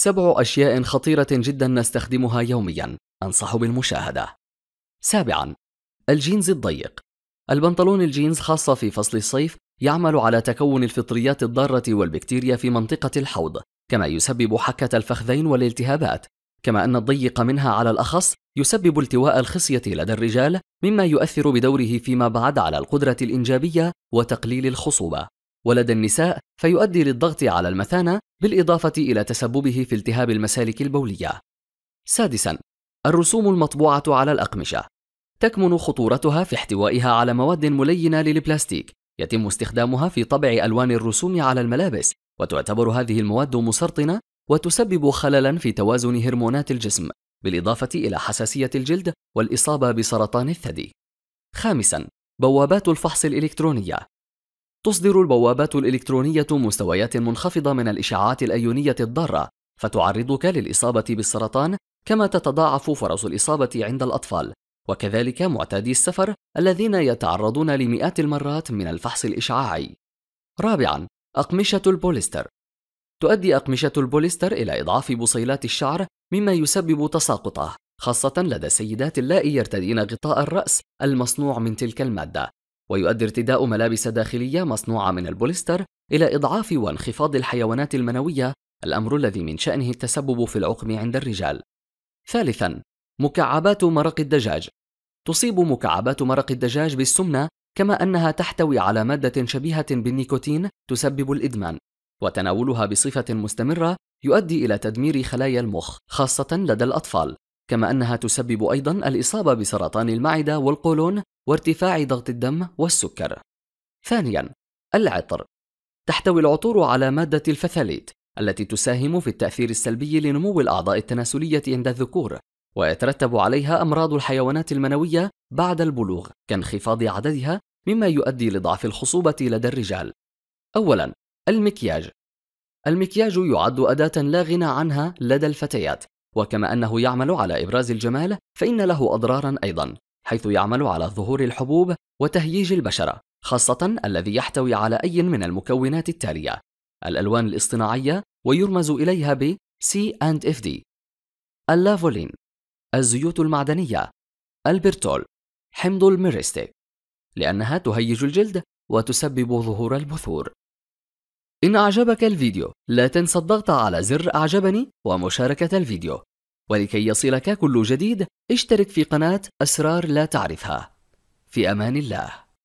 سبع أشياء خطيرة جدا نستخدمها يوميا أنصح بالمشاهدة سابعا الجينز الضيق البنطلون الجينز خاصة في فصل الصيف يعمل على تكون الفطريات الضارة والبكتيريا في منطقة الحوض كما يسبب حكة الفخذين والالتهابات كما أن الضيق منها على الأخص يسبب التواء الخصية لدى الرجال مما يؤثر بدوره فيما بعد على القدرة الإنجابية وتقليل الخصوبة ولدى النساء فيؤدي للضغط على المثانة بالإضافة إلى تسببه في التهاب المسالك البولية. سادساً: الرسوم المطبوعة على الأقمشة. تكمن خطورتها في احتوائها على مواد ملينة للبلاستيك، يتم استخدامها في طبع ألوان الرسوم على الملابس، وتعتبر هذه المواد مسرطنة وتسبب خللاً في توازن هرمونات الجسم، بالإضافة إلى حساسية الجلد والإصابة بسرطان الثدي. خامساً: بوابات الفحص الإلكترونية تصدر البوابات الإلكترونية مستويات منخفضة من الإشعاعات الأيونية الضارة فتعرضك للإصابة بالسرطان كما تتضاعف فرص الإصابة عند الأطفال وكذلك معتادي السفر الذين يتعرضون لمئات المرات من الفحص الإشعاعي. رابعاً أقمشة البوليستر تؤدي أقمشة البوليستر إلى إضعاف بصيلات الشعر مما يسبب تساقطه خاصة لدى السيدات اللائي يرتدين غطاء الرأس المصنوع من تلك المادة ويؤدي ارتداء ملابس داخلية مصنوعة من البوليستر إلى إضعاف وانخفاض الحيوانات المنوية الأمر الذي من شأنه التسبب في العقم عند الرجال ثالثا مكعبات مرق الدجاج تصيب مكعبات مرق الدجاج بالسمنة كما أنها تحتوي على مادة شبيهة بالنيكوتين تسبب الإدمان وتناولها بصفة مستمرة يؤدي إلى تدمير خلايا المخ خاصة لدى الأطفال كما أنها تسبب أيضا الإصابة بسرطان المعدة والقولون وارتفاع ضغط الدم والسكر. ثانياً العطر تحتوي العطور على مادة الفثاليت التي تساهم في التأثير السلبي لنمو الأعضاء التناسلية عند الذكور، ويترتب عليها أمراض الحيوانات المنوية بعد البلوغ كانخفاض عددها مما يؤدي لضعف الخصوبة لدى الرجال. أولاً المكياج المكياج يعد أداة لا غنى عنها لدى الفتيات، وكما أنه يعمل على إبراز الجمال فإن له أضراراً أيضاً، حيث يعمل على ظهور الحبوب وتهييج البشرة خاصة الذي يحتوي على أي من المكونات التالية الألوان الاصطناعية ويرمز إليها ب C&FD اللافولين الزيوت المعدنية البرتول حمض الميريستيك لأنها تهيج الجلد وتسبب ظهور البثور إن أعجبك الفيديو لا تنسى الضغط على زر أعجبني ومشاركة الفيديو ولكي يصلك كل جديد اشترك في قناة أسرار لا تعرفها في أمان الله